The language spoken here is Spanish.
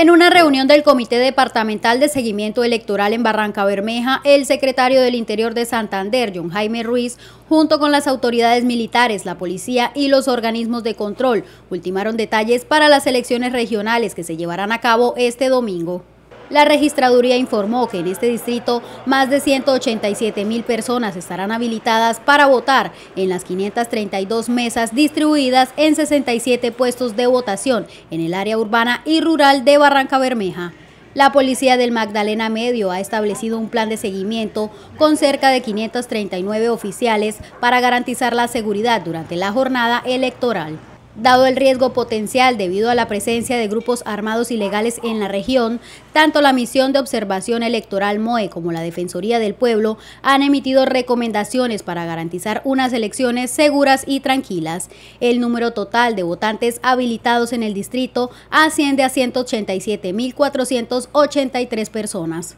En una reunión del Comité Departamental de Seguimiento Electoral en Barranca Bermeja, el secretario del Interior de Santander, John Jaime Ruiz, junto con las autoridades militares, la policía y los organismos de control, ultimaron detalles para las elecciones regionales que se llevarán a cabo este domingo. La registraduría informó que en este distrito más de 187 mil personas estarán habilitadas para votar en las 532 mesas distribuidas en 67 puestos de votación en el área urbana y rural de Barranca Bermeja. La policía del Magdalena Medio ha establecido un plan de seguimiento con cerca de 539 oficiales para garantizar la seguridad durante la jornada electoral. Dado el riesgo potencial debido a la presencia de grupos armados ilegales en la región, tanto la Misión de Observación Electoral MOE como la Defensoría del Pueblo han emitido recomendaciones para garantizar unas elecciones seguras y tranquilas. El número total de votantes habilitados en el distrito asciende a 187.483 personas.